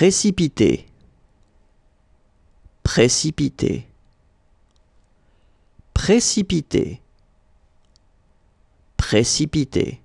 Précipité. Précipité. Précipité. Précipiter.